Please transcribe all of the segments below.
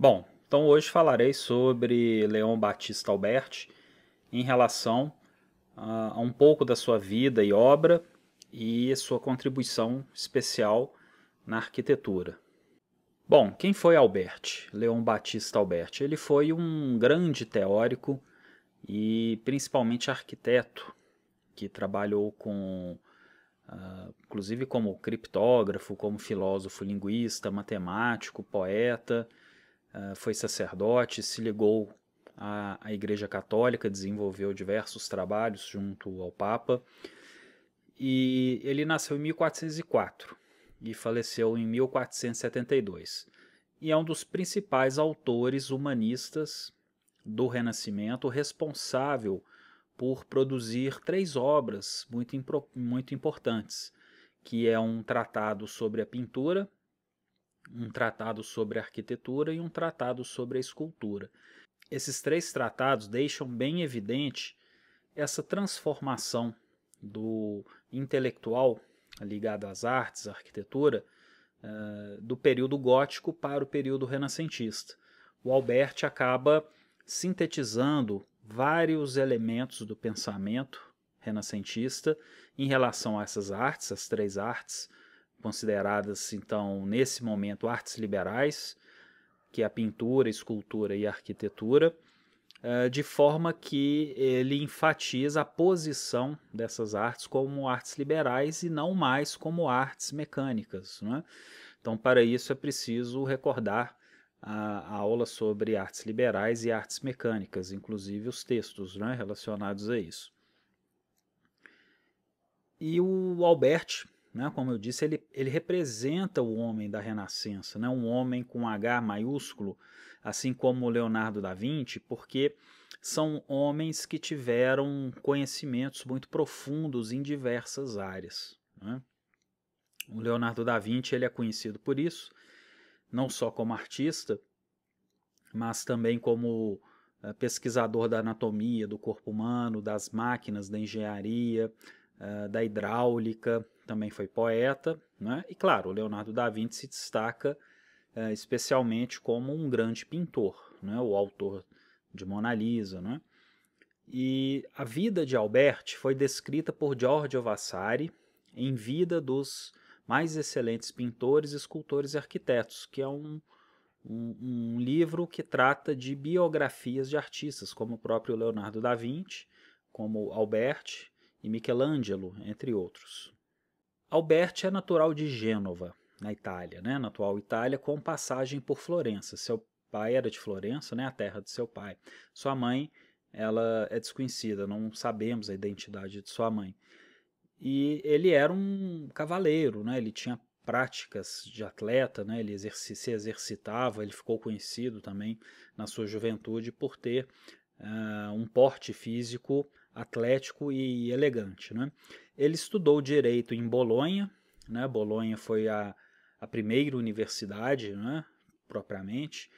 Bom, então hoje falarei sobre Leon Batista Alberti em relação a, um pouco da sua vida e obra e a sua contribuição especial na arquitetura. Bom, quem foi Alberti? Leon Batista Alberti. Ele foi um grande teórico e principalmente arquiteto que trabalhou com, uh, inclusive como criptógrafo, como filósofo, linguista, matemático, poeta ah, foi sacerdote, se ligou à, à Igreja Católica, desenvolveu diversos trabalhos junto ao Papa. E ele nasceu em 1404 e faleceu em 1472. E é um dos principais autores humanistas do Renascimento, responsável por produzir três obras muito, muito importantes, que é um tratado sobre a pintura, um tratado sobre arquitetura e um tratado sobre a escultura. Esses três tratados deixam bem evidente essa transformação do intelectual ligado às artes, à arquitetura, eh, do período gótico para o período renascentista. O Albert acaba sintetizando vários elementos do pensamento renascentista em relação a essas artes, as três artes, consideradas, então, nesse momento, artes liberais, que é a pintura, escultura e arquitetura, eh, de forma que ele enfatiza a posição dessas artes como artes liberais e não mais como artes mecânicas. É? Então, para isso, é preciso recordar a, a, aula sobre artes liberais e artes mecânicas, inclusive os textos é? relacionados a isso. E o Albert né? Como eu disse, ele, ele representa o homem da Renascença, né? um homem com H maiúsculo, assim como Leonardo da Vinci, porque são homens que tiveram conhecimentos muito profundos em diversas áreas. Né? O Leonardo da Vinci ele é conhecido por isso, não só como artista, mas também como eh, pesquisador da anatomia do corpo humano, das máquinas, da engenharia, eh, da hidráulica, também foi poeta, né? e claro, Leonardo da Vinci se destaca é, especialmente como um grande pintor, né? o autor de Mona Lisa. Né? E a vida de Alberti foi descrita por Giorgio Vasari em Vida dos Mais Excelentes Pintores, Escultores e Arquitetos, que é um, um, um livro que trata de biografias de artistas, como o próprio Leonardo da Vinci, como Alberti e Michelangelo, entre outros. Alberti é natural de Gênova, na Itália, né, na atual Itália, com passagem por Florença. Seu pai era de Florença, né, a terra de seu pai. Sua mãe, ela é desconhecida, não sabemos a identidade de sua mãe. E ele era um cavaleiro, né, ele tinha práticas de atleta, né, ele se exercitava, ele ficou conhecido também na sua juventude por ter uh, um porte físico atlético e elegante, né? Ele estudou direito em Bolonha, né? Bolonha foi a, a primeira universidade, né? propriamente,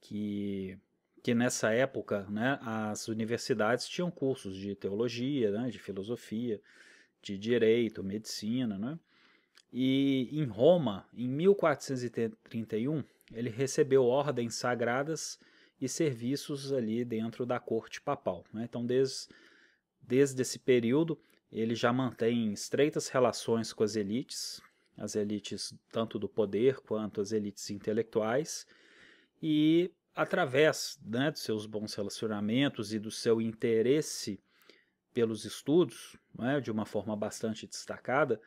que que nessa época, né, as universidades tinham cursos de teologia, né, de filosofia, de direito, medicina, né? E em Roma, em 1431, ele recebeu ordens sagradas e serviços ali dentro da corte papal. Né? Então, desde, desde esse período, ele já mantém estreitas relações com as elites, as elites tanto do poder quanto as elites intelectuais, e através né, dos seus bons relacionamentos e do seu interesse pelos estudos, né, de uma forma bastante destacada,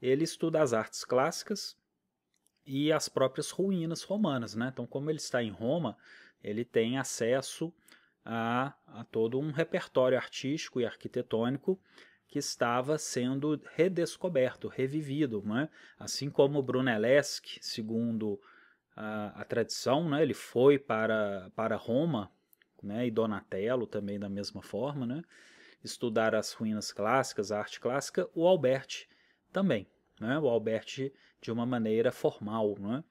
ele estuda as artes clássicas e as próprias ruínas romanas. Né? Então, como ele está em Roma, ele tem acesso a, a todo um repertório artístico e arquitetônico que estava sendo redescoberto, revivido. Né? Assim como Brunelleschi, segundo a, a tradição, né? ele foi para, para Roma, né? e Donatello também da mesma forma, né? estudar as ruínas clássicas, a arte clássica, o Albert também. Né? O Albert de uma maneira formal. Né?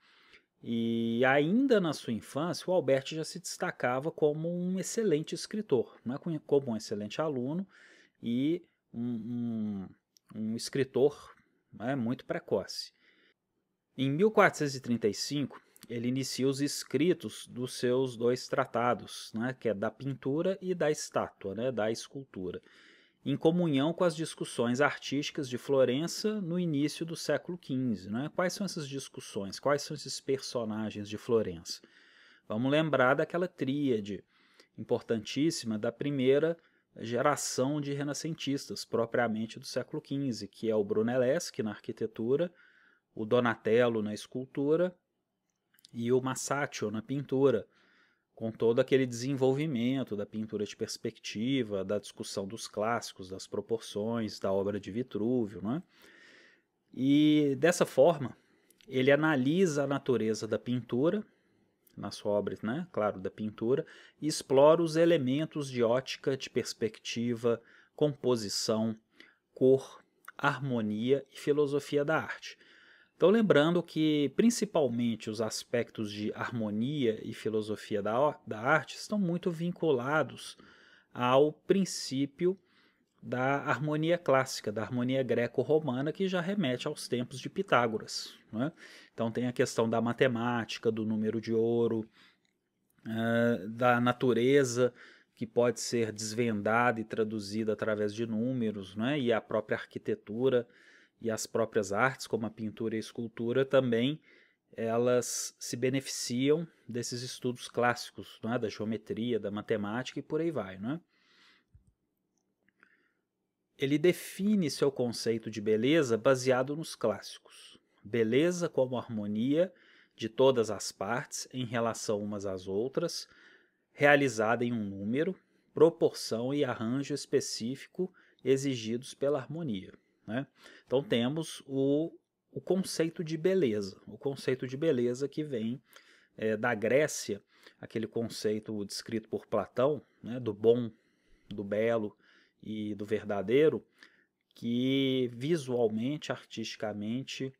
E ainda na sua infância, o Albert já se destacava como um excelente escritor, né? como um excelente aluno, e um, um, escritor né, muito precoce. Em 1435, ele inicia os escritos dos seus dois tratados, né, que é da pintura e da estátua, né, da escultura, em comunhão com as discussões artísticas de Florença no início do século XV. Né? Quais são essas discussões? Quais são esses personagens de Florença? Vamos lembrar daquela tríade importantíssima da primeira geração de renascentistas, propriamente do século XV, que é o Brunelleschi na arquitetura, o Donatello na escultura e o Masaccio na pintura, com todo aquele desenvolvimento da pintura de perspectiva, da discussão dos clássicos, das proporções, da obra de Vitrúvio. né? E dessa forma, ele analisa a natureza da pintura nas obras, né? claro, da pintura, e explora os elementos de ótica, de perspectiva, composição, cor, harmonia e filosofia da arte. Então, lembrando que principalmente os aspectos de harmonia e filosofia da, da arte estão muito vinculados ao princípio da harmonia clássica, da harmonia greco-romana, que já remete aos tempos de Pitágoras. Né? Então tem a questão da matemática, do número de ouro, uh, da natureza, que pode ser desvendada e traduzida através de números, né? e a própria arquitetura e as próprias artes, como a pintura e a escultura, também elas se beneficiam desses estudos clássicos, né? da geometria, da matemática e por aí vai. Né? ele define seu conceito de beleza baseado nos clássicos. Beleza como harmonia de todas as partes em relação umas às outras, realizada em um número, proporção e arranjo específico exigidos pela harmonia. Né? Então temos o, o conceito de beleza, o conceito de beleza que vem é, da Grécia, aquele conceito descrito por Platão, né, do bom, do belo, e do verdadeiro, que visualmente, artisticamente,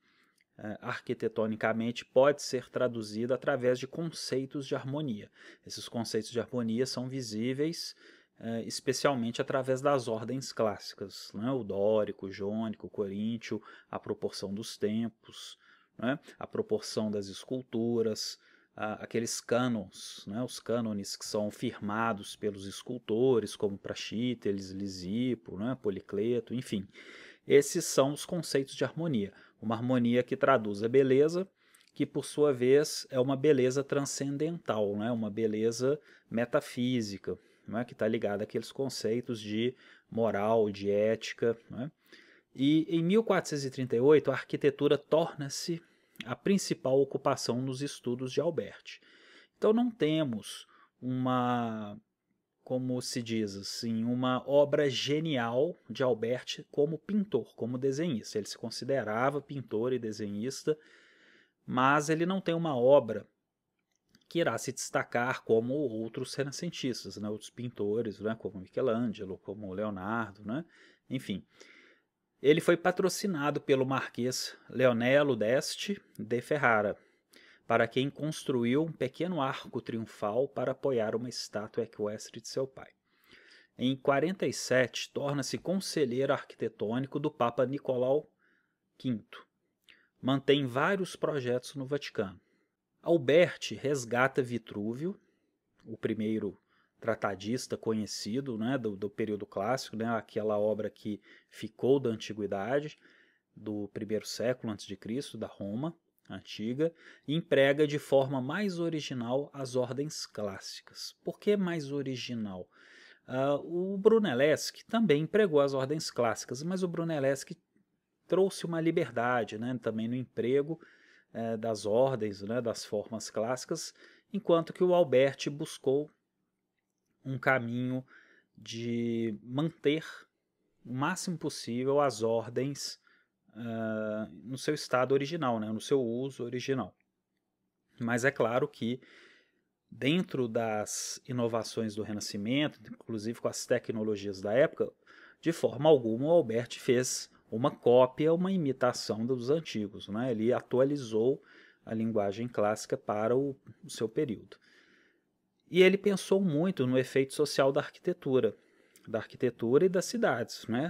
eh, arquitetonicamente pode ser traduzido através de conceitos de harmonia. Esses conceitos de harmonia são visíveis eh, especialmente através das ordens clássicas, né? o dórico, o jônico, o coríntio, a proporção dos tempos, né? a proporção das esculturas, ah, aqueles cânons, né, os cânones que são firmados pelos escultores, como Praxíteles, Lisipo, né, Policleto, enfim. Esses são os conceitos de harmonia. Uma harmonia que traduz a beleza, que por sua vez é uma beleza transcendental, né, uma beleza metafísica, né, que está ligada àqueles conceitos de moral, de ética. Né. E em 1438, a arquitetura torna-se a principal ocupação nos estudos de Albert. Então não temos uma, como se diz assim, uma obra genial de Albert como pintor, como desenhista. Ele se considerava pintor e desenhista, mas ele não tem uma obra que irá se destacar como outros renascentistas, né, outros pintores, né, como Michelangelo, como Leonardo, né, enfim. Ele foi patrocinado pelo marquês Leonello d'Este de Ferrara, para quem construiu um pequeno arco triunfal para apoiar uma estátua equestre de seu pai. Em 47, torna-se conselheiro arquitetônico do Papa Nicolau V. Mantém vários projetos no Vaticano. Alberti resgata Vitrúvio, o primeiro tratadista conhecido né, do, do período clássico, né, aquela obra que ficou da antiguidade, do primeiro século antes de Cristo, da Roma antiga, e emprega de forma mais original as ordens clássicas. Por que mais original? Uh, o Brunelleschi também empregou as ordens clássicas, mas o Brunelleschi trouxe uma liberdade né, também no emprego eh, das ordens, né, das formas clássicas, enquanto que o Alberti buscou um caminho de manter o máximo possível as ordens uh, no seu estado original, né, no seu uso original. Mas é claro que dentro das inovações do Renascimento, inclusive com as tecnologias da época, de forma alguma o Albert fez uma cópia, uma imitação dos antigos. Né? Ele atualizou a linguagem clássica para o, o seu período. E ele pensou muito no efeito social da arquitetura, da arquitetura e das cidades, né?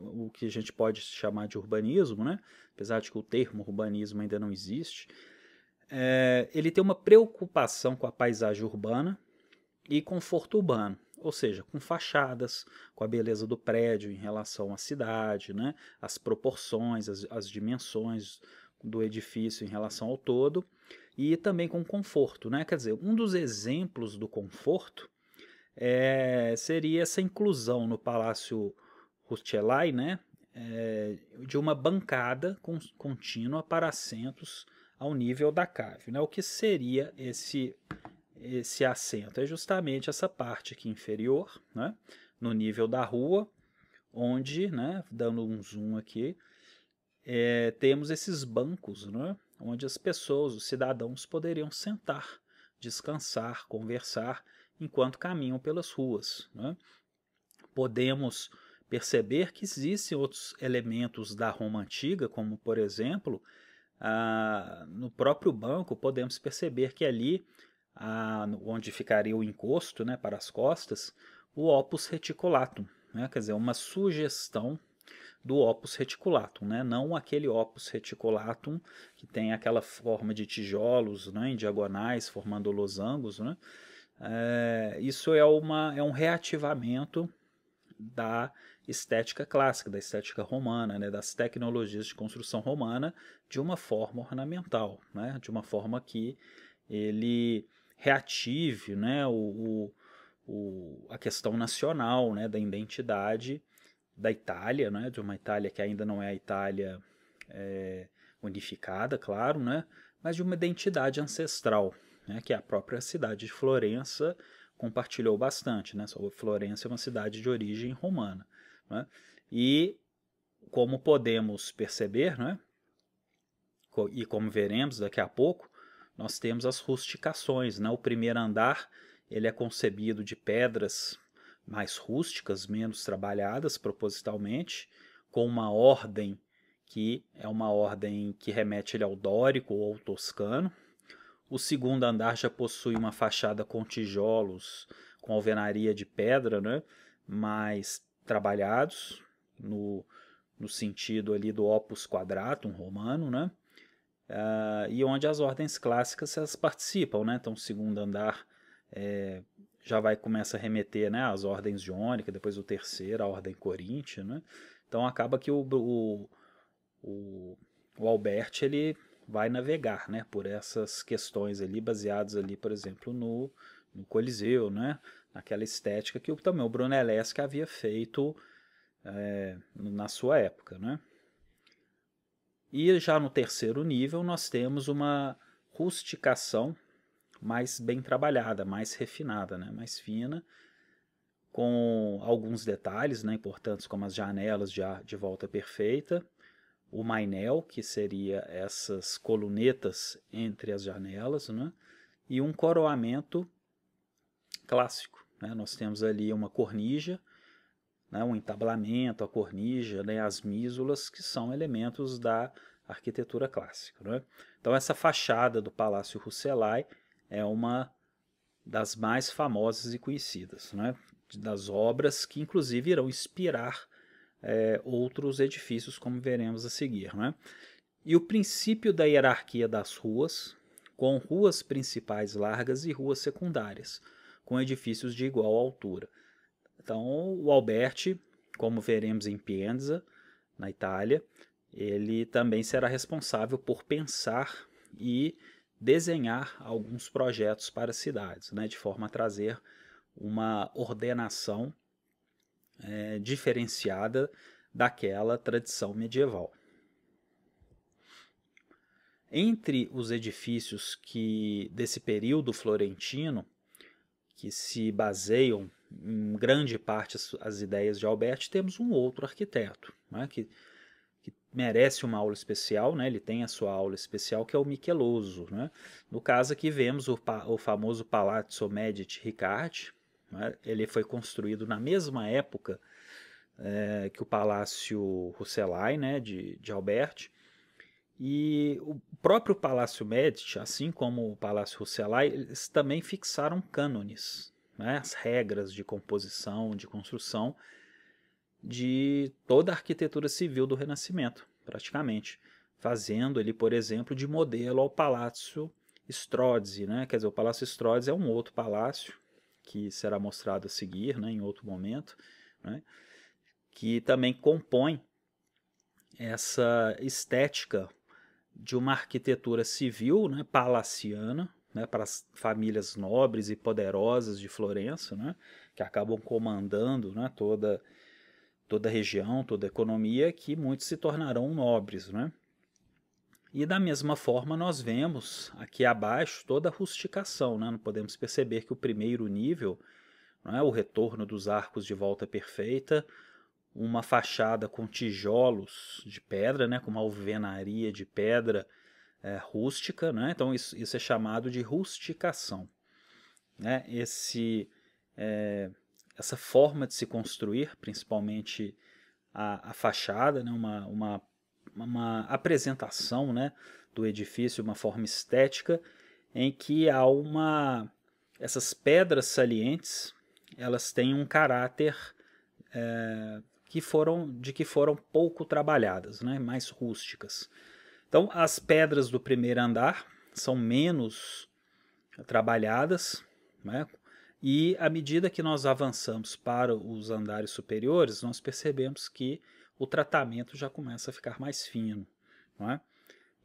O que a gente pode chamar de urbanismo, né? Apesar de que o termo urbanismo ainda não existe, é, ele tem uma preocupação com a paisagem urbana e conforto urbano, ou seja, com fachadas, com a beleza do prédio em relação à cidade, né? As proporções, as, as dimensões do edifício em relação ao todo e também com conforto, né? Quer dizer, um dos exemplos do conforto é, seria essa inclusão no Palácio Rucellai, né? É, de uma bancada contínua para assentos ao nível da cave. Né? O que seria esse, esse assento? É justamente essa parte aqui inferior, né? no nível da rua, onde, né? dando um zoom aqui, é, temos esses bancos né? onde as pessoas, os cidadãos, poderiam sentar, descansar, conversar enquanto caminham pelas ruas. Né? Podemos perceber que existem outros elementos da Roma antiga, como por exemplo, ah, no próprio banco podemos perceber que ali, ah, onde ficaria o encosto né, para as costas, o opus reticulatum, né, quer dizer, uma sugestão do opus reticulatum, né? não aquele opus reticulatum que tem aquela forma de tijolos né? em diagonais formando losangos. Né? É, isso é, uma, é um reativamento da estética clássica, da estética romana, né, das tecnologias de construção romana, de uma forma ornamental, né, de uma forma que ele reative né, o, o a questão nacional né, da identidade da Itália, né, de uma Itália que ainda não é a Itália é, unificada, claro, né, mas de uma identidade ancestral, né, que a própria cidade de Florença compartilhou bastante. Né, Florença é uma cidade de origem romana. Né, e como podemos perceber, né, e como veremos daqui a pouco, nós temos as rusticações. Né, o primeiro andar ele é concebido de pedras mais rústicas, menos trabalhadas propositalmente, com uma ordem que é uma ordem que remete ao dórico ou ao toscano. O segundo andar já possui uma fachada com tijolos, com alvenaria de pedra, né? mais trabalhados no, no sentido ali do opus quadratum romano, né? Uh, e onde as ordens clássicas elas participam, né? Então, o segundo andar é, já vai começa a remeter né, às ordens jônicas, depois o terceiro, a ordem coríntia, né? Então acaba que o, o, o, o Albert ele vai navegar né, por essas questões ali, baseadas ali, por exemplo, no, no Coliseu, né? Naquela estética que também o Brunelleschi havia feito é, na sua época, né? E já no terceiro nível nós temos uma rusticação mais bem trabalhada, mais refinada, né? mais fina, com alguns detalhes né? importantes, como as janelas de, de volta perfeita, o mainel, que seria essas colunetas entre as janelas, né? e um coroamento clássico. Né? Nós temos ali uma cornija, né? um entablamento, a cornija, né? as mísulas, que são elementos da arquitetura clássica. Né? Então, essa fachada do Palácio Rousselai é uma das mais famosas e conhecidas, né? das obras que inclusive irão inspirar é, outros edifícios, como veremos a seguir. Né? E o princípio da hierarquia das ruas, com ruas principais largas e ruas secundárias, com edifícios de igual altura. Então, o Alberti, como veremos em Pienza, na Itália, ele também será responsável por pensar e desenhar alguns projetos para cidades, né, de forma a trazer uma ordenação é, diferenciada daquela tradição medieval. Entre os edifícios que desse período florentino, que se baseiam em grande parte as, as ideias de Alberti, temos um outro arquiteto, né, que merece uma aula especial, né? Ele tem a sua aula especial que é o Michelozzo, né? No caso aqui vemos o, pa o famoso Palazzo Medici Riccardi, né? ele foi construído na mesma época é, que o Palácio Rousselai, né? De, de E o próprio Palácio Medici, assim como o Palácio Rousselai, eles também fixaram cânones, né? As regras de composição, de construção de toda a arquitetura civil do Renascimento, praticamente, fazendo ele, por exemplo, de modelo ao Palácio Strozzi, né? Quer dizer, o Palácio Strozzi é um outro palácio que será mostrado a seguir, né, em outro momento, né? Que também compõe essa estética de uma arquitetura civil, né, palaciana, né, para as famílias nobres e poderosas de Florença, né, que acabam comandando, né, toda toda a região, toda a economia, que muitos se tornarão nobres. Né? E da mesma forma, nós vemos aqui abaixo toda a rusticação. Né? Não podemos perceber que o primeiro nível, é o retorno dos arcos de volta perfeita, uma fachada com tijolos de pedra, né, com uma alvenaria de pedra é, rústica, né? então isso, isso, é chamado de rusticação. Né? Esse, é, essa forma de se construir, principalmente a, a fachada, né, uma, uma, uma apresentação né, do edifício, uma forma estética, em que há uma. Essas pedras salientes elas têm um caráter é, que foram de que foram pouco trabalhadas, né, mais rústicas. Então, as pedras do primeiro andar são menos trabalhadas, né, e à medida que nós avançamos para os andares superiores, nós percebemos que o tratamento já começa a ficar mais fino. Não é?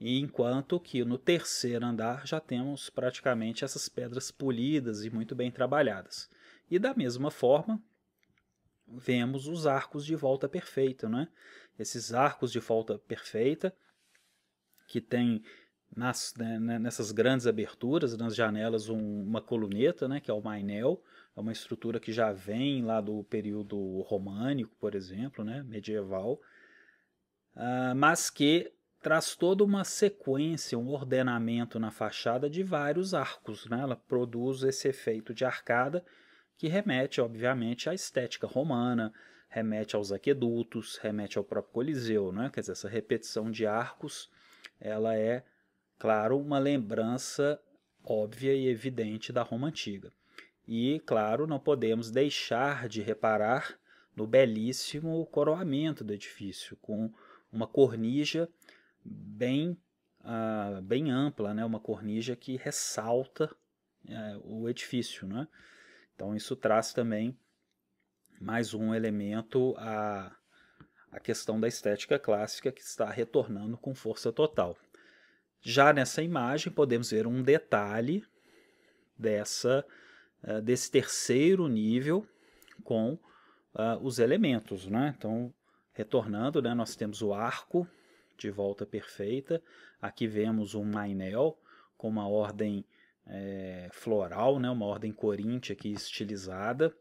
enquanto que no terceiro andar já temos praticamente essas pedras polidas e muito bem trabalhadas. E da mesma forma, vemos os arcos de volta perfeita, né? Esses arcos de volta perfeita que tem nas, né, né, nessas grandes aberturas, nas janelas, um, uma coluneta, né, que é o mainel, é uma estrutura que já vem lá do período românico, por exemplo, né, medieval, uh, mas que traz toda uma sequência, um ordenamento na fachada de vários arcos. Né? Ela produz esse efeito de arcada que remete, obviamente, à estética romana, remete aos aquedutos, remete ao próprio Coliseu. Né? Quer dizer, essa repetição de arcos ela é Claro, uma lembrança óbvia e evidente da Roma antiga. E, claro, não podemos deixar de reparar no belíssimo coroamento do edifício, com uma cornija bem, ah, bem ampla, né? uma cornija que ressalta é, o edifício. Né? Então, isso traz também mais um elemento à, à questão da estética clássica que está retornando com força total. Já nessa imagem podemos ver um detalhe dessa eh, desse terceiro nível com uh, os elementos, né? Então, retornando, né, nós temos o arco de volta perfeita. Aqui vemos um mainel com uma ordem é, floral, né, uma ordem coríntia aqui estilizada.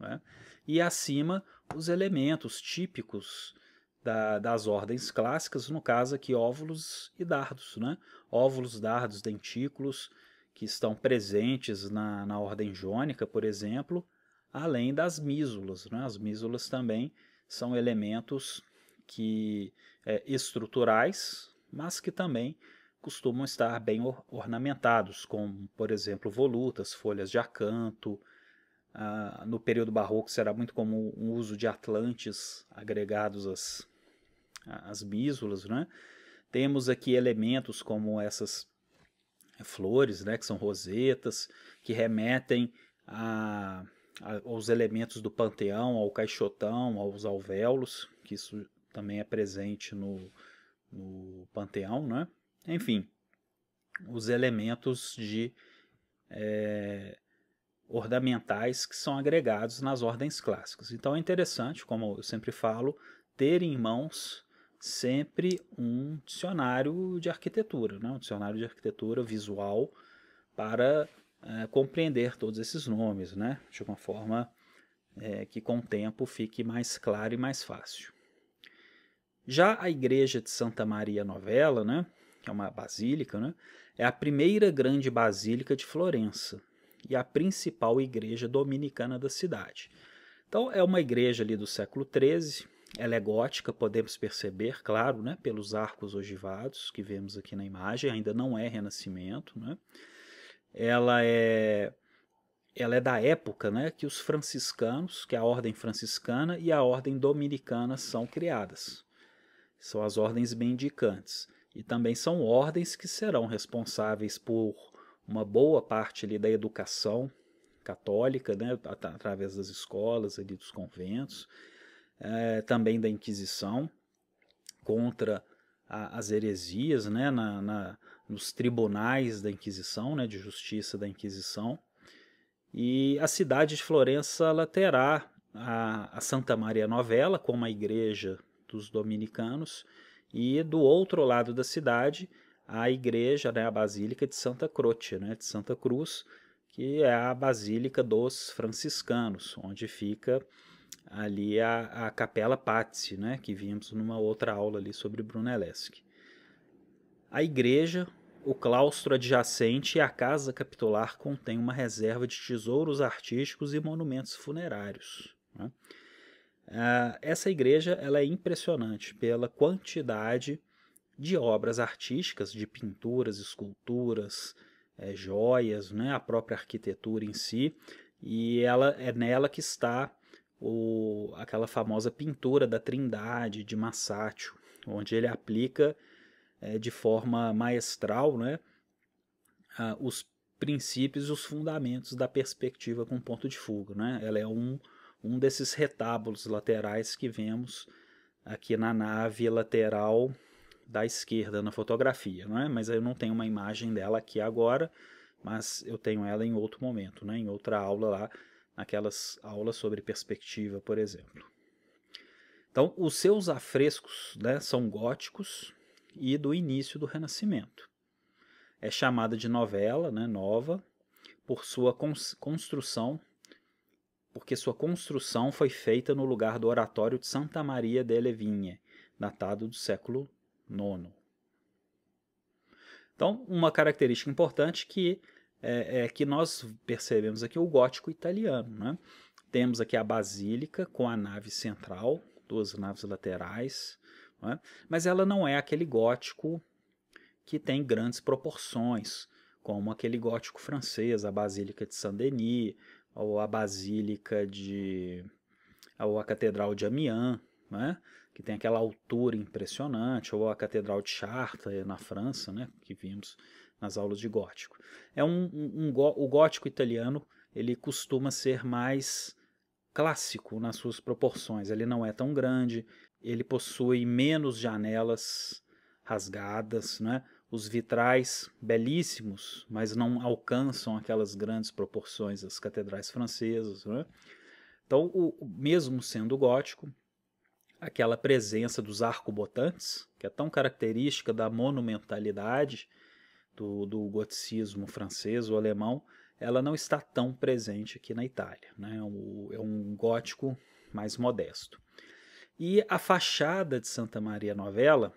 Né? E acima os elementos típicos da, das ordens clássicas, no caso aqui óvulos e dardos, né? Óvulos, dardos, dentículos, que estão presentes na, na ordem jônica, por exemplo, além das mísulas. Né? As mísulas também são elementos que é, estruturais, mas que também costumam estar bem ornamentados, como, por exemplo, volutas, folhas de acanto. Ah, no período barroco será muito comum o uso de atlantes agregados às, as bísolas, né? Temos aqui elementos como essas é, flores, né, que são rosetas, que remetem a, a, aos elementos do panteão, ao caixotão, aos alvéolos, que isso também é presente no, no panteão, né? Enfim, os elementos de é, ornamentais que são agregados nas ordens clássicas. Então é interessante, como eu sempre falo, ter em mãos sempre um dicionário de arquitetura, né? um dicionário de arquitetura visual para é, compreender todos esses nomes, né? de uma forma é, que com o tempo fique mais claro e mais fácil. Já a igreja de Santa Maria Novella, né? que é uma basílica, né? é a primeira grande basílica de Florença e a principal igreja dominicana da cidade. Então é uma igreja ali do século XIII, ela é gótica, podemos perceber, claro, né, pelos arcos ogivados que vemos aqui na imagem, ainda não é renascimento. Né? Ela é ela é da época né, que os franciscanos, que a ordem franciscana e a ordem dominicana são criadas. São as ordens mendicantes. E também são ordens que serão responsáveis por uma boa parte ali, da educação católica, né, através das escolas, ali, dos conventos é, também da Inquisição contra a, as heresias, né, na, na, nos tribunais da Inquisição, né, de justiça da Inquisição. E a cidade de Florença ela terá a, a Santa Maria Novella como a igreja dos dominicanos e do outro lado da cidade a igreja, né, a Basílica de Santa Croce, né, de Santa Cruz, que é a Basílica dos Franciscanos, onde fica ali a, a Capela Pazzi, né, que vimos numa outra aula ali sobre Brunelleschi. A igreja, o claustro adjacente e a casa capitular contém uma reserva de tesouros artísticos e monumentos funerários. Né? Ah, essa igreja ela é impressionante pela quantidade de obras artísticas, de pinturas, esculturas, é, joias, né, a própria arquitetura em si, e ela é nela que está o, aquela famosa pintura da Trindade de Massaccio, onde ele aplica é, de forma maestral né, a, os princípios e os fundamentos da perspectiva com ponto de fuga. Né? Ela é um, um desses retábulos laterais que vemos aqui na nave lateral da esquerda na fotografia, não é? Mas eu não tenho uma imagem dela aqui agora, mas eu tenho ela em outro momento, né? Em outra aula lá naquelas aulas sobre perspectiva, por exemplo. Então, os seus afrescos né, são góticos e do início do Renascimento. É chamada de novela né, nova por sua construção, porque sua construção foi feita no lugar do oratório de Santa Maria delle Vigne, datado do século IX. Então, uma característica importante é que é, é, que nós percebemos aqui o gótico italiano. Né? Temos aqui a basílica com a nave central, duas naves laterais, né? mas ela não é aquele gótico que tem grandes proporções, como aquele gótico francês, a Basílica de Saint-Denis, ou a Basílica de. ou a Catedral de Amiens, né? que tem aquela altura impressionante, ou a Catedral de Chartres, na França, né? que vimos nas aulas de gótico. É um, um, um o gótico italiano ele costuma ser mais clássico nas suas proporções. Ele não é tão grande, ele possui menos janelas rasgadas, né? Os vitrais belíssimos, mas não alcançam aquelas grandes proporções das catedrais francesas, né? Então, o, mesmo sendo gótico, aquela presença dos botantes que é tão característica da monumentalidade, do, do goticismo francês ou alemão, ela não está tão presente aqui na Itália. Né? É, é um gótico mais modesto. E a fachada de Santa Maria Novella,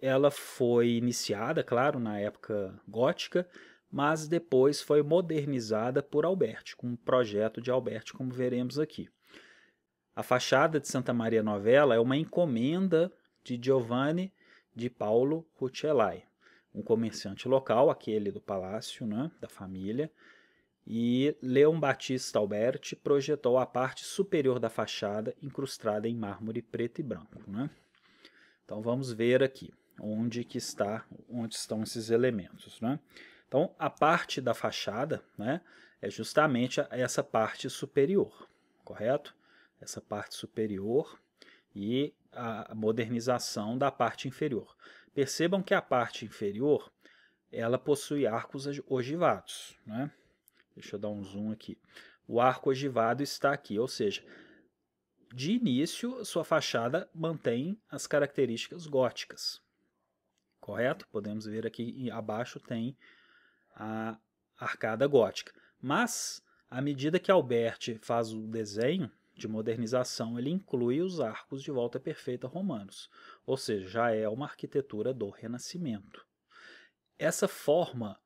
ela foi iniciada, claro, na época gótica, mas depois foi modernizada por Alberti, com um projeto de Alberti, como veremos aqui. A fachada de Santa Maria Novella é uma encomenda de Giovanni de Paulo Rucellai, um comerciante local, aquele do palácio, né, da família, e Leon Batista Alberti projetou a parte superior da fachada incrustada em mármore preto e branco. Né? Então vamos ver aqui onde que está, onde estão esses elementos. Né? Então a parte da fachada né, é justamente essa parte superior, correto? Essa parte superior e a modernização da parte inferior. Percebam que a parte inferior ela possui arcos ogivados. Né? Deixa eu dar um zoom aqui. O arco ogivado está aqui, ou seja, de início sua fachada mantém as características góticas. Correto? Podemos ver aqui abaixo tem a arcada gótica. Mas, à medida que Albert faz o desenho, de modernização, ele inclui os arcos de volta perfeita romanos, ou seja, já é uma arquitetura do Renascimento. Essa forma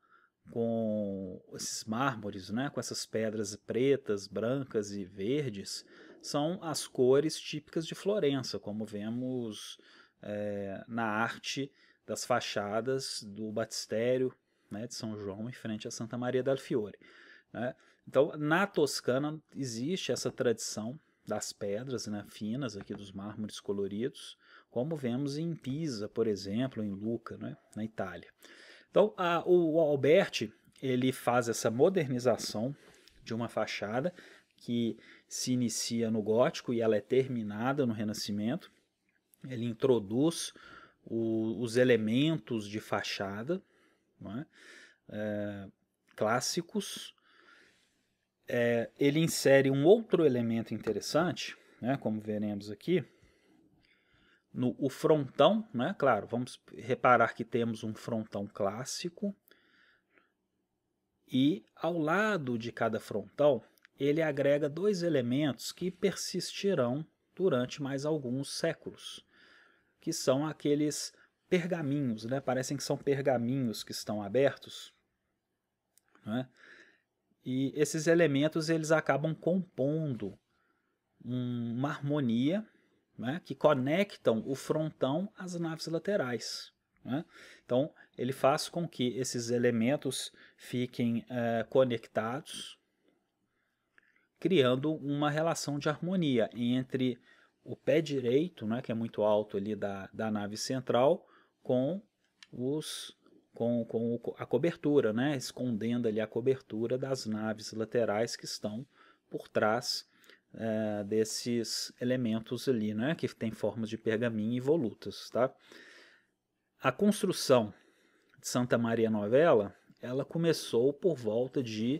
com esses mármores, né, com essas pedras pretas, brancas e verdes, são as cores típicas de Florença, como vemos é, na arte das fachadas do batistério né, de São João em frente a Santa Maria del Fiore. Né? Então, na Toscana existe essa tradição das pedras né, finas aqui dos mármores coloridos, como vemos em Pisa, por exemplo, em Luca, né, na Itália. Então, a, o Alberti ele faz essa modernização de uma fachada que se inicia no gótico e ela é terminada no Renascimento. Ele introduz o, os elementos de fachada é? É, clássicos é, ele insere um outro elemento interessante, né, como veremos aqui, no o frontão, né, claro, vamos reparar que temos um frontão clássico, e ao lado de cada frontão, ele agrega dois elementos que persistirão durante mais alguns séculos, que são aqueles pergaminhos, né? parecem que são pergaminhos que estão abertos, é? E esses elementos eles acabam compondo uma harmonia né, que conectam o frontão às naves laterais. Né? Então, ele faz com que esses elementos fiquem é, conectados, criando uma relação de harmonia entre o pé direito, né, que é muito alto ali da, da nave central, com os com, com a cobertura, né? escondendo ali a cobertura das naves laterais que estão por trás é, desses elementos ali, né? que tem formas de pergaminho e volutas. Tá? A construção de Santa Maria Novella ela começou por volta de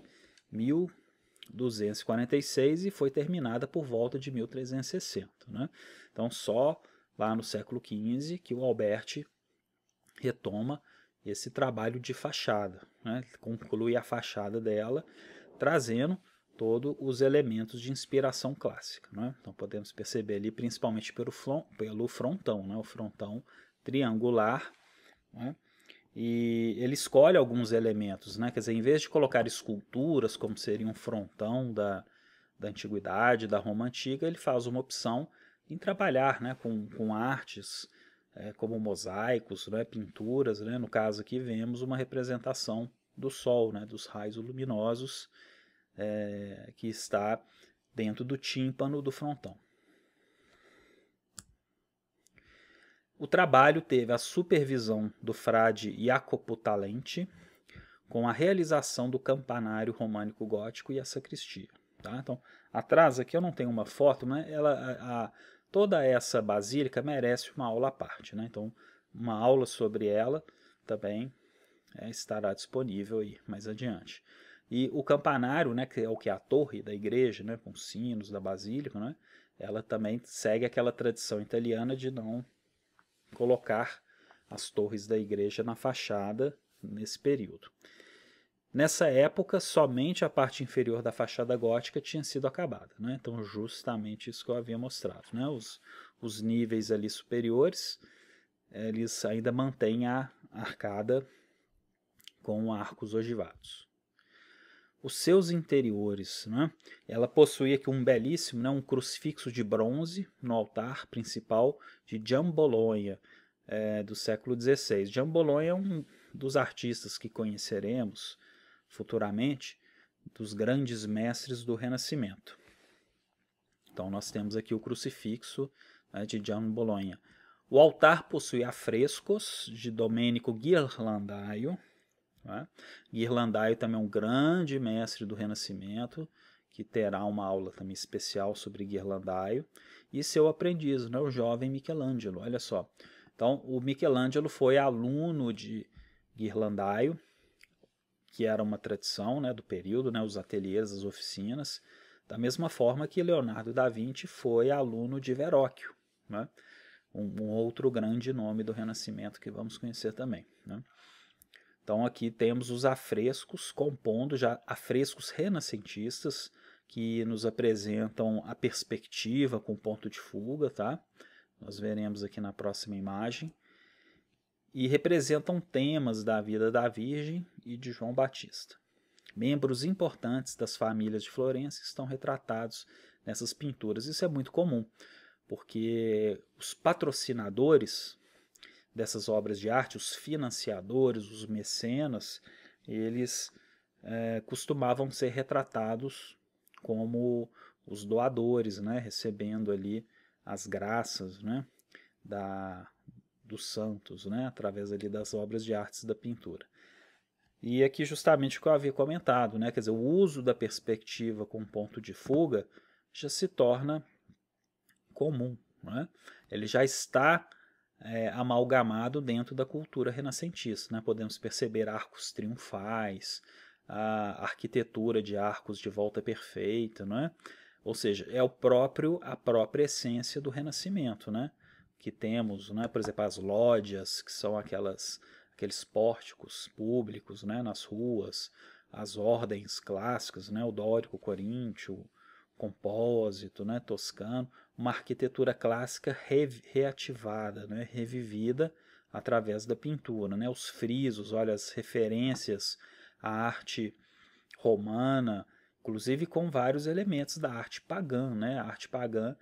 1246 e foi terminada por volta de 1360. Né? Então, só lá no século XV que o Alberti retoma esse trabalho de fachada, né? conclui a fachada dela, trazendo todos os elementos de inspiração clássica. Né? Então podemos perceber ali principalmente pelo, flon, pelo frontão, né? o frontão triangular. Né? E ele escolhe alguns elementos, né? quer dizer, em vez de colocar esculturas, como seria um frontão da, da antiguidade, da Roma antiga, ele faz uma opção em trabalhar né? com, com artes é, como mosaicos, né, pinturas. Né? No caso aqui, vemos uma representação do Sol, né, dos raios luminosos é, que está dentro do tímpano do frontão. O trabalho teve a supervisão do frade Jacopo Talenti, com a realização do campanário românico gótico e a sacristia. Tá? Então, atrás aqui eu não tenho uma foto, mas ela, a, a Toda essa basílica merece uma aula à parte, né? Então, uma aula sobre ela também é, estará disponível aí mais adiante. E o campanário, né, que é o que é a torre da igreja, né, com sinos da basílica, né, ela também segue aquela tradição italiana de não colocar as torres da igreja na fachada nesse período. Nessa época, somente a parte inferior da fachada gótica tinha sido acabada. Né? Então, justamente isso que eu havia mostrado. Né? Os, os níveis ali superiores, eh, eles ainda mantêm a arcada com arcos ogivados. Os seus interiores, né? ela possuía aqui um belíssimo, né? um crucifixo de bronze no altar principal de Giambologna, é, eh, do século XVI. Giambologna é um dos artistas que conheceremos, futuramente dos grandes mestres do Renascimento. Então nós temos aqui o crucifixo né, de Gian Bologna. O altar possui afrescos de Domenico Ghirlandaio. Né? Ghirlandaio também é um grande mestre do Renascimento, que terá uma aula também especial sobre Ghirlandaio. E seu aprendiz, né, o jovem Michelangelo, olha só. Então, o Michelangelo foi aluno de Ghirlandaio, que era uma tradição né, do período, né, os ateliês, as oficinas, da mesma forma que Leonardo da Vinci foi aluno de Veróquio, né, um, um, outro grande nome do Renascimento que vamos conhecer também. Né. Então aqui temos os afrescos compondo já afrescos renascentistas que nos apresentam a perspectiva com ponto de fuga, tá? Nós veremos aqui na próxima imagem e representam temas da vida da Virgem e de João Batista. Membros importantes das famílias de Florença estão retratados nessas pinturas. Isso é muito comum, porque os patrocinadores dessas obras de arte, os financiadores, os mecenas, eles é, costumavam ser retratados como os doadores, né, recebendo ali as graças né, da, dos santos, né, através ali das obras de artes da pintura. E aqui é justamente o que eu havia comentado, né, quer dizer, o uso da perspectiva com ponto de fuga já se torna comum, né? ele já está é, amalgamado dentro da cultura renascentista. Né? Podemos perceber arcos triunfais, a arquitetura de arcos de volta perfeita, é? ou seja, é o próprio a própria essência do Renascimento, né? que temos, né? por exemplo, as lojas, que são aquelas, aqueles pórticos públicos né? nas ruas, as ordens clássicas, né? o dórico coríntio, compósito, né? toscano, uma arquitetura clássica re reativada, né? revivida através da pintura. Né? Os frisos, olha, as referências à arte romana, inclusive com vários elementos da arte pagã. Né? A arte pagã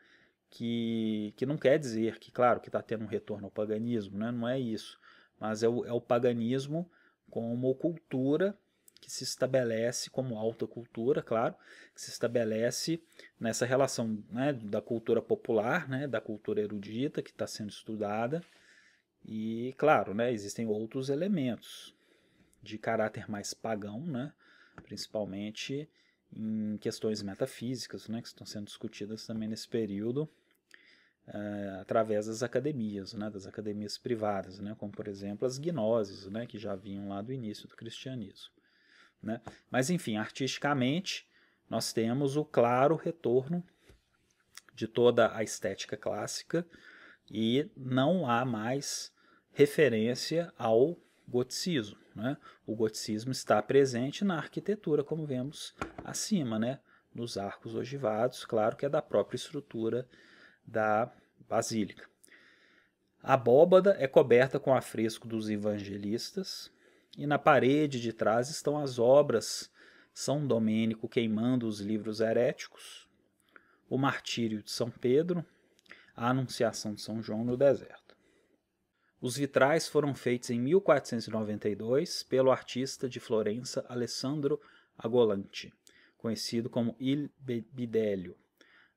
que, que não quer dizer que, claro, que está tendo um retorno ao paganismo, né? não é isso, mas é o, é o paganismo como cultura que se estabelece como alta cultura, claro, que se estabelece nessa relação né, da cultura popular, né, da cultura erudita que está sendo estudada, e claro, né, existem outros elementos de caráter mais pagão, né, principalmente em questões metafísicas, né, que estão sendo discutidas também nesse período uh, através das academias, né, das academias privadas, né, como por exemplo as gnoses, né, que já vinham lá do início do cristianismo. Né? Mas enfim, artisticamente nós temos o claro retorno de toda a estética clássica e não há mais referência ao goticismo. Né? O goticismo está presente na arquitetura, como vemos acima, né? nos arcos ogivados, claro que é da própria estrutura da basílica. A abóbada é coberta com afresco dos evangelistas e na parede de trás estão as obras São Domênico queimando os livros heréticos, o martírio de São Pedro, a anunciação de São João no deserto. Os vitrais foram feitos em 1492 pelo artista de Florença Alessandro Agolanti, conhecido como Il Bidelio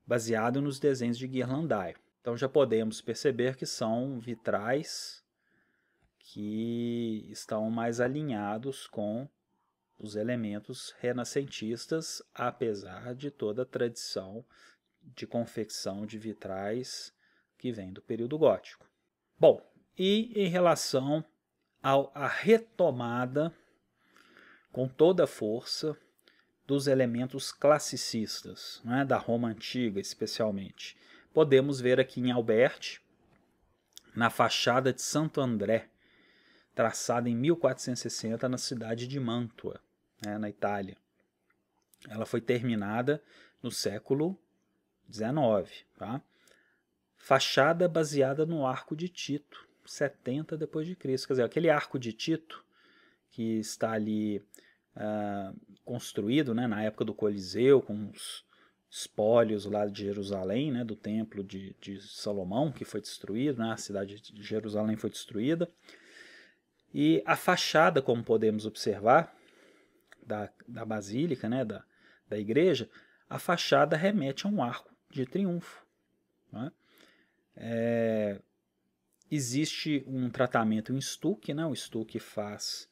baseado nos desenhos de Guirlandaio. Então já podemos perceber que são vitrais que estão mais alinhados com os elementos renascentistas, apesar de toda a tradição de confecção de vitrais que vem do período gótico. Bom, e em relação à retomada com toda a força dos elementos classicistas, é? da Roma antiga especialmente. Podemos ver aqui em Alberti, na fachada de Santo André, traçada em 1460 na cidade de Mantua, né, na Itália. Ela foi terminada no século XIX. Tá? Fachada baseada no arco de Tito, 70 depois de Cristo. Quer dizer, aquele arco de Tito que está ali uh, construído né, na época do Coliseu, com os espólios lá de Jerusalém, né, do templo de, de Salomão, que foi destruído, né, a cidade de Jerusalém foi destruída. E a fachada, como podemos observar, da, da basílica, né, da, da igreja, a fachada remete a um arco de triunfo. Né? É, existe um tratamento em estuque, né? o estuque faz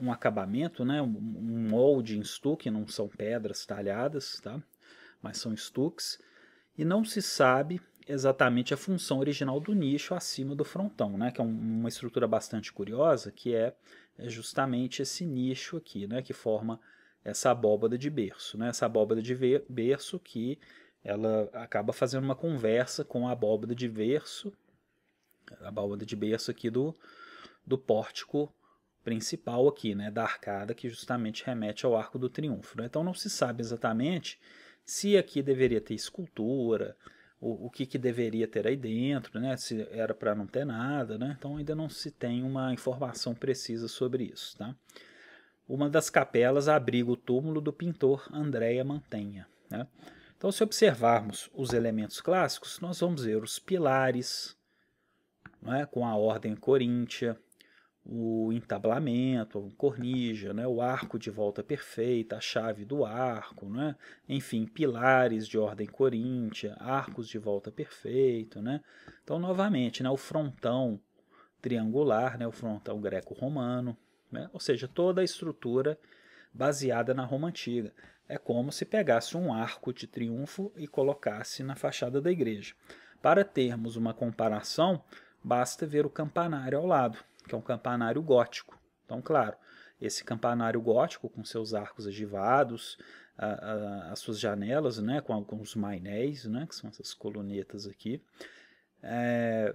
um acabamento, né? um molde em estuque, não são pedras talhadas, tá? mas são estuques, e não se sabe exatamente a função original do nicho acima do frontão, né? que é um, uma estrutura bastante curiosa, que é, é justamente esse nicho aqui, né? que forma essa abóbada de berço, né? essa abóbada de berço que ela acaba fazendo uma conversa com a abóbada de berço, a abóbada de berço aqui do, do pórtico principal aqui, né, da arcada, que justamente remete ao Arco do Triunfo. Né? Então não se sabe exatamente se aqui deveria ter escultura, o, o que, que deveria ter aí dentro, né, se era para não ter nada, né? então ainda não se tem uma informação precisa sobre isso. Tá? Uma das capelas abriga o túmulo do pintor Andréa Mantenha. Né? Então, se observarmos os elementos clássicos, nós vamos ver os pilares, né, com a ordem coríntia, o entablamento, a cornija, né, o arco de volta perfeita, a chave do arco, né, enfim, pilares de ordem coríntia, arcos de volta perfeito. Né. Então, novamente, né, o frontão triangular, né, o frontão greco-romano, né, ou seja, toda a estrutura baseada na Roma Antiga. É como se pegasse um arco de triunfo e colocasse na fachada da igreja. Para termos uma comparação, basta ver o campanário ao lado que é um campanário gótico. Então, claro, esse campanário gótico com seus arcos agivados, a, a, as suas janelas, né, com alguns mainéis, né, que são essas colunetas aqui, é,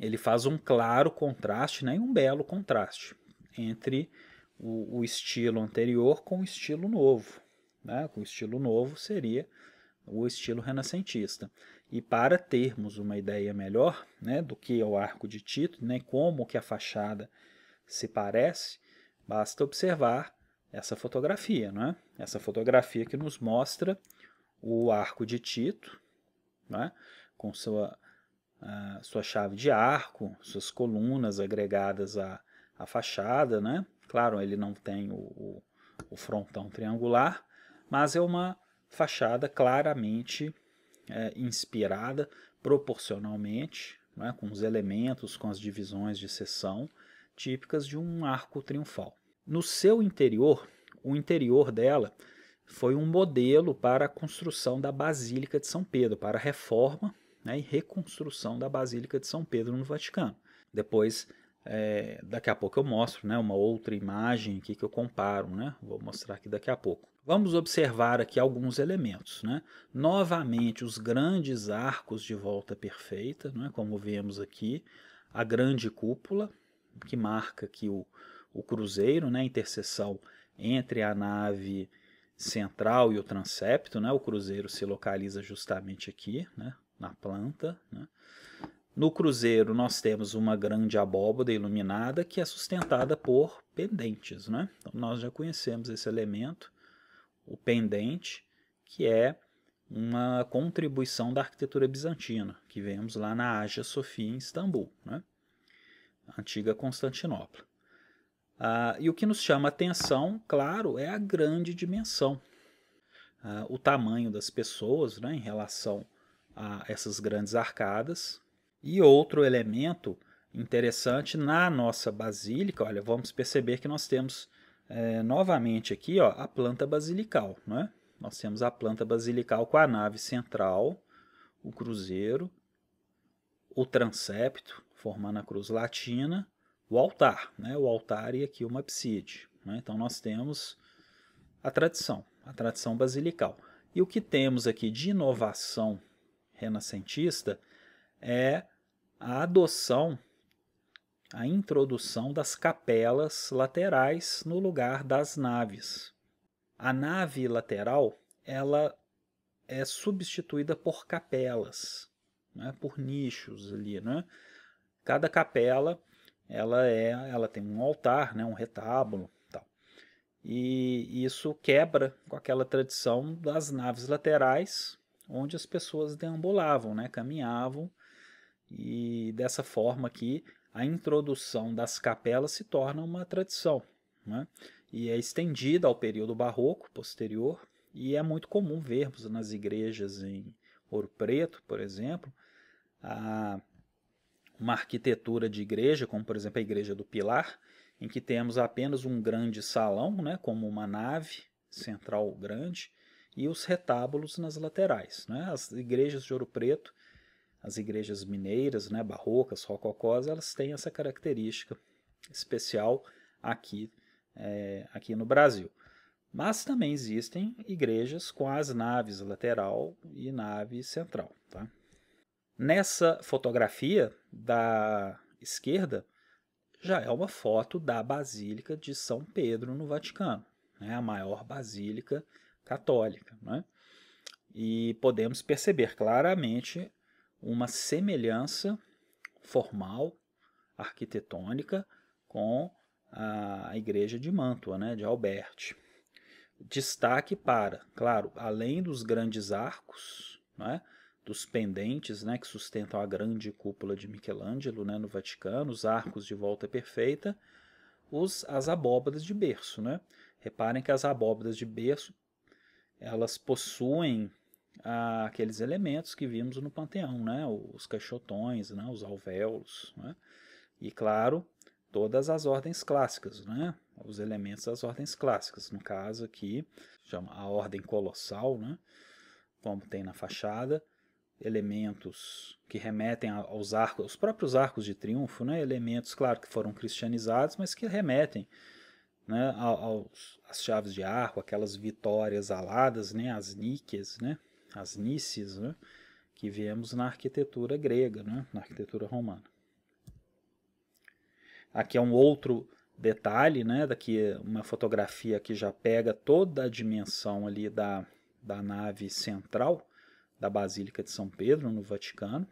ele faz um claro contraste, né, um belo contraste entre o, o estilo anterior com o estilo novo. Né? O estilo novo seria o estilo renascentista. E para termos uma ideia melhor né, do que é o arco de Tito, né, como que a fachada se parece, basta observar essa fotografia, né? essa fotografia que nos mostra o arco de Tito, né, com sua, sua chave de arco, suas colunas agregadas à, à fachada. Né? Claro, ele não tem o, o, o frontão triangular, mas é uma fachada claramente é, inspirada proporcionalmente, né, com os elementos, com as divisões de seção típicas de um arco triunfal. No seu interior, o interior dela foi um modelo para a construção da Basílica de São Pedro, para a reforma né, e reconstrução da Basílica de São Pedro no Vaticano. Depois, é, daqui a pouco eu mostro né, uma outra imagem aqui que eu comparo, né? vou mostrar aqui daqui a pouco. Vamos observar aqui alguns elementos. Né? Novamente, os grandes arcos de volta perfeita, né? como vemos aqui, a grande cúpula, que marca aqui o, o cruzeiro, né? a interseção entre a nave central e o transepto. Né? O cruzeiro se localiza justamente aqui, né? na planta. Né? No cruzeiro, nós temos uma grande abóboda iluminada que é sustentada por pendentes. Né? Então, nós já conhecemos esse elemento o pendente, que é uma contribuição da arquitetura bizantina, que vemos lá na Ágia Sofia, em Istambul, né? antiga Constantinopla. Ah, e o que nos chama atenção, claro, é a grande dimensão, ah, o tamanho das pessoas né, em relação a essas grandes arcadas. E outro elemento interessante na nossa basílica, olha, vamos perceber que nós temos é, novamente aqui ó, a planta basilical. Né? Nós temos a planta basilical com a nave central, o cruzeiro, o transepto, formando a cruz latina, o altar, né? o altar e aqui uma abside. Né? Então nós temos a tradição, a tradição basilical. E o que temos aqui de inovação renascentista é a adoção a introdução das capelas laterais no lugar das naves. A nave lateral ela é substituída por capelas, né, por nichos ali, né? Cada capela ela é, ela tem um altar, né, um retábulo, tal. E isso quebra com aquela tradição das naves laterais, onde as pessoas deambulavam, né, caminhavam e dessa forma aqui a introdução das capelas se torna uma tradição né? e é estendida ao período barroco posterior e é muito comum vermos nas igrejas em Ouro Preto, por exemplo, a, uma arquitetura de igreja, como por exemplo a Igreja do Pilar, em que temos apenas um grande salão, né, como uma nave central grande, e os retábulos nas laterais. Né? As igrejas de Ouro Preto as igrejas mineiras, né, barrocas, rococós, elas têm essa característica especial aqui, é, aqui no Brasil. Mas também existem igrejas com as naves lateral e nave central. Tá? Nessa fotografia da esquerda, já é uma foto da Basílica de São Pedro no Vaticano, né? a maior basílica católica. Né? E podemos perceber claramente uma semelhança formal, arquitetônica, com a igreja de Mantua, né, de Alberti. Destaque para, claro, além dos grandes arcos, né, dos pendentes né, que sustentam a grande cúpula de Michelangelo né, no Vaticano, os arcos de volta perfeita, os, as abóbadas de berço. Né? Reparem que as abóbadas de berço elas possuem aqueles elementos que vimos no panteão, né? os caixotões, né? os alvéolos, né? e claro, todas as ordens clássicas, né? os elementos das ordens clássicas, no caso aqui, chama a ordem colossal, né? como tem na fachada, elementos que remetem aos arcos, os próprios arcos de triunfo, né? elementos, claro, que foram cristianizados, mas que remetem né, aos, às chaves de arco, aquelas vitórias aladas, né, as níqueas, né, as nícias, né, que vemos na arquitetura grega, né, na arquitetura romana. Aqui é um outro detalhe, né, daqui uma fotografia que já pega toda a dimensão ali da, da nave central da Basílica de São Pedro, no Vaticano.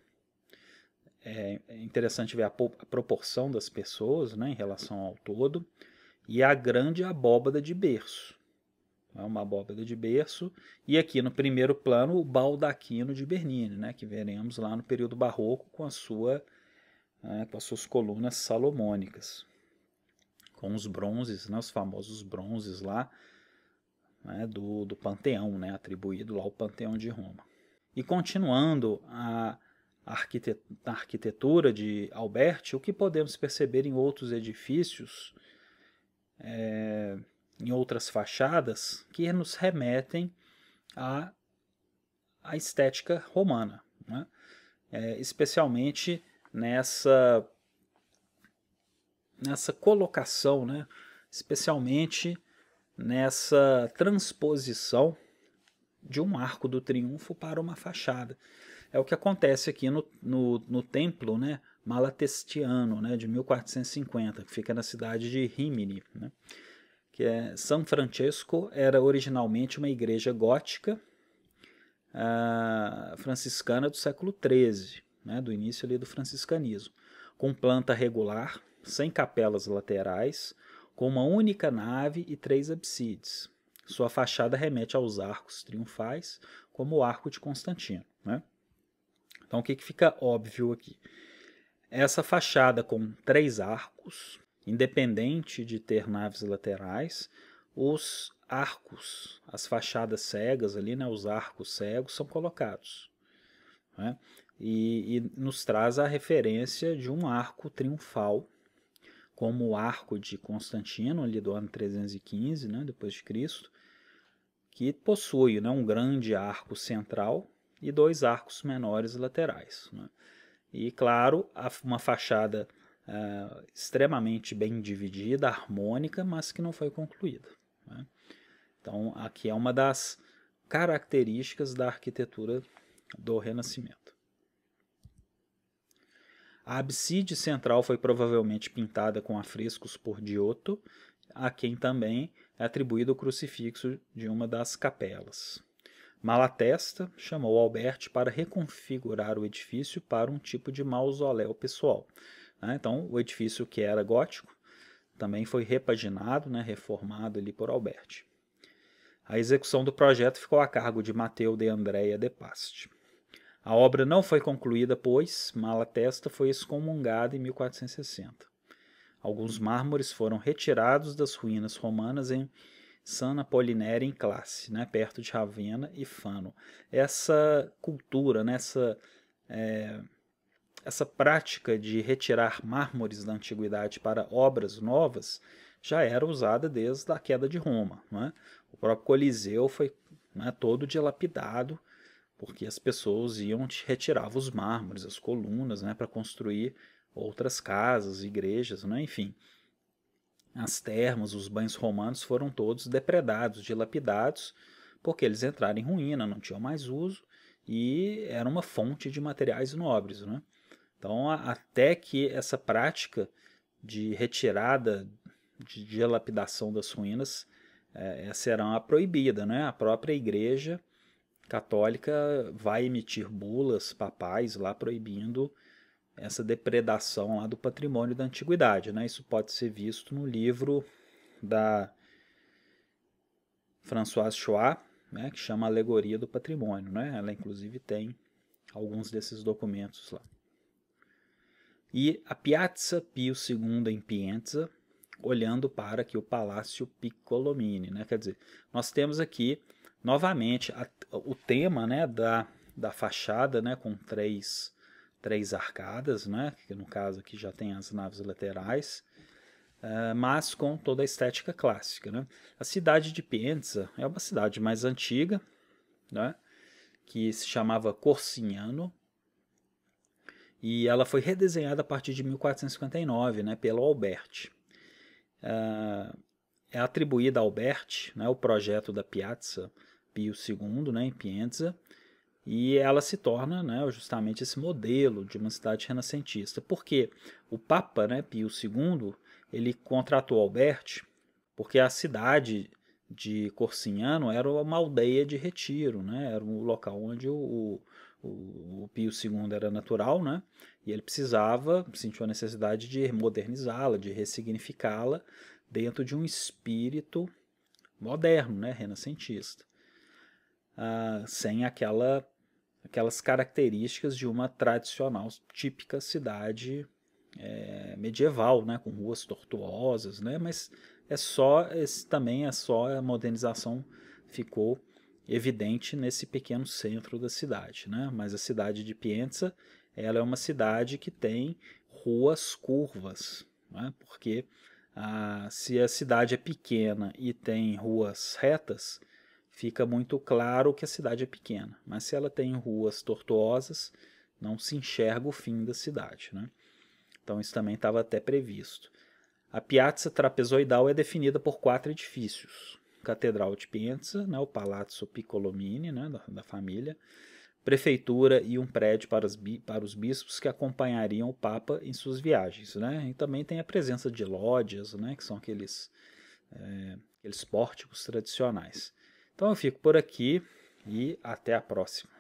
É interessante ver a, a proporção das pessoas né, em relação ao todo e a grande abóbada de berço é uma abóbada de berço, e aqui no primeiro plano o baldaquino de Bernini, né, que veremos lá no período barroco com, sua, né, com as suas colunas salomônicas, com os bronzes, né, os famosos bronzes lá né, do, do panteão, né, atribuído lá ao panteão de Roma. E continuando a, a arquitetura de Alberti, o que podemos perceber em outros edifícios é, em outras fachadas que nos remetem à, à estética romana, né? é, especialmente nessa nessa colocação, né? especialmente nessa transposição de um arco do triunfo para uma fachada. É o que acontece aqui no, no, no templo né? malatestiano né? de 1450, que fica na cidade de Rimini. Né? que é São Francisco era originalmente uma igreja gótica uh, franciscana do século XIII, né, do início ali do franciscanismo, com planta regular, sem capelas laterais, com uma única nave e três absides. Sua fachada remete aos arcos triunfais, como o arco de Constantino. Né? Então, o que, que fica óbvio aqui? Essa fachada com três arcos, Independente de ter naves laterais, os arcos, as fachadas cegas ali, né, os arcos cegos são colocados. Né? E, e, nos traz a referência de um arco triunfal, como o arco de Constantino, ali do ano 315, né, depois de Cristo, que possui né, um grande arco central e dois arcos menores laterais. Né? E, claro, uma fachada uh, extremamente bem dividida, harmônica, mas que não foi concluída. Né? Então, aqui é uma das características da arquitetura do Renascimento. A abside central foi provavelmente pintada com afrescos por Giotto, a quem também é atribuído o crucifixo de uma das capelas. Malatesta chamou Alberti para reconfigurar o edifício para um tipo de mausoléu pessoal, né? Então, o edifício que era gótico também foi repaginado, né, reformado ali por Alberti. A execução do projeto ficou a cargo de Mateu de Andrea de Pasti. A obra não foi concluída, pois Malatesta foi excomungada em 1460. Alguns mármores foram retirados das ruínas romanas em San Polinéria em classe, né, perto de Ravenna e Fano. Essa cultura, né, essa é, essa prática de retirar mármores da antiguidade para obras novas já era usada desde a queda de Roma. É? O próprio Coliseu foi é, todo dilapidado, porque as pessoas iam retiravam os mármores, as colunas, né, para construir outras casas, igrejas, né, enfim. As termas, os banhos romanos foram todos depredados, dilapidados, porque eles entraram em ruína, não tinham mais uso e era uma fonte de materiais nobres. Né? Então, até que essa prática de retirada, de, dilapidação das ruínas, é, será proibida. Né? A própria Igreja Católica vai emitir bulas papais lá proibindo essa depredação lá do patrimônio da antiguidade. Né? Isso pode ser visto no livro da Françoise Choix, né, que chama Alegoria do Patrimônio. Né? Ela, inclusive, tem alguns desses documentos lá e a Piazza Pio II em Pienza, olhando para aqui o Palácio Piccolomini. Né? Quer dizer, nós temos aqui novamente a, o tema né, da, da fachada né, com três, três arcadas, né, que no caso aqui já tem as naves laterais, uh, mas com toda a estética clássica. Né? A cidade de Pienza é uma cidade mais antiga, né, que se chamava Corsignano, e ela foi redesenhada a partir de 1459 né, pelo Albert. Ah, é atribuída a Albert né, o projeto da Piazza Pio II né, em Pienza, e ela se torna né, justamente esse modelo de uma cidade renascentista, porque o Papa né, Pio II ele contratou Albert porque a cidade de Corsinhano era uma aldeia de retiro, né, era um local onde o, o o, Pio II era natural, né? E ele precisava, sentiu a necessidade de modernizá-la, de ressignificá-la dentro de um espírito moderno, né? Renascentista, ah, sem aquela aquelas características de uma tradicional, típica cidade é, medieval, né, com ruas tortuosas, né, mas é só esse, também é só a modernização ficou evidente nesse pequeno centro da cidade, né? Mas a cidade de Pienza, ela é uma cidade que tem ruas curvas, né? porque ah, se a cidade é pequena e tem ruas retas, fica muito claro que a cidade é pequena. Mas se ela tem ruas tortuosas, não se enxerga o fim da cidade, né? Então isso também estava até previsto. A piazza trapezoidal é definida por quatro edifícios, Catedral de Pienza, né, o Palazzo Piccolomini, né, da, da família, prefeitura e um prédio para os, para os bispos que acompanhariam o Papa em suas viagens. Né? E também tem a presença de lojas, né, que são aqueles, é, aqueles pórticos tradicionais. Então eu fico por aqui e até a próxima.